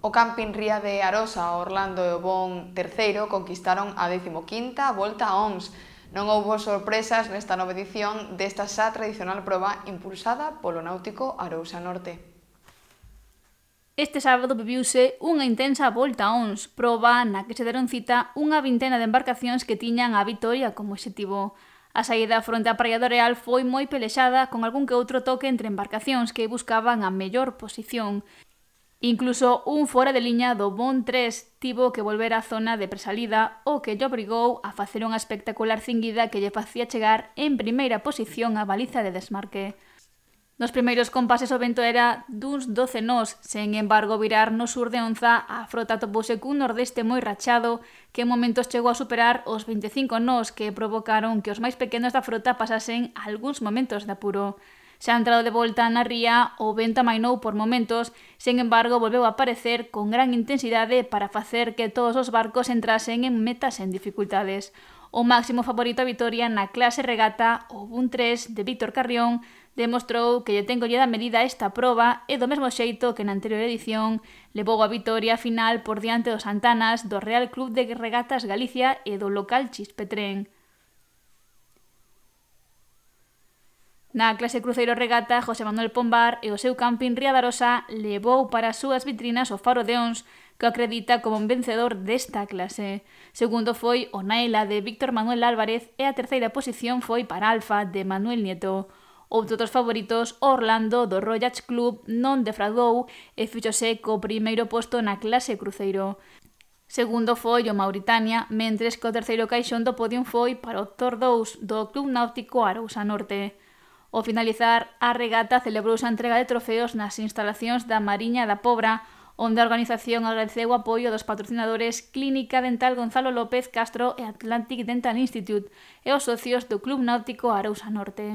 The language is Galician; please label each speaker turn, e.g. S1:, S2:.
S1: O Camping Ría de Arosa, Orlando e o Bon terceiro conquistaron a 15ª Volta a Ons. Non houbo sorpresas nesta nova edición desta xa tradicional proba impulsada polo náutico Arousa Norte.
S2: Este sábado viviuse unha intensa volta a ons, proba na que se deron cita unha vintena de embarcacións que tiñan a vitoria como objetivo. A saída fronte á Praia do Real foi moi pelexada con algún que outro toque entre embarcacións que buscaban a mellor posición, Incluso un fora de liña do Bon 3 tivo que volver á zona de presalida o que lle obrigou a facer unha espectacular cinguida que lle facía chegar en primeira posición a baliza de desmarque. Nos primeiros compases o vento era duns 12 nós, sen embargo virar no sur de Onza a frota topouse cun nordeste moi rachado que en momentos chegou a superar os 25 nós que provocaron que os máis pequenos da frota pasasen algúns momentos de apuro. Xa entrado de volta na ría, o vento amainou por momentos, sen embargo volveu a aparecer con gran intensidade para facer que todos os barcos entrasen en metas en dificultades. O máximo favorito a vitoria na clase regata, o Bun 3 de Víctor Carrión, demostrou que lle ten collida medida esta proba e do mesmo xeito que na anterior edición levou a vitoria final por diante dos Santanas do Real Club de Regatas Galicia e do local Chispetren. Na clase cruceiro regata, José Manuel Pombar e o seu camping Riadarosa levou para as súas vitrinas o faro de Ons que acredita como un vencedor desta clase. Segundo foi o Naila de Víctor Manuel Álvarez e a terceira posición foi para Alfa de Manuel Nieto. Outro dos favoritos, Orlando do Royal Club, non defraudou e seco co primeiro posto na clase cruceiro. Segundo foi o Mauritania, mentres que o terceiro caixón do podium foi para o Tor 2 do Club Náutico Arousa Norte. Ao finalizar a regata celebrouse a entrega de trofeos nas instalacións da Mariña da Pobra, onde a organización agradeceu o apoio dos patrocinadores Clínica Dental Gonzalo López Castro e Atlantic Dental Institute e os socios do Club Náutico Arousa Norte.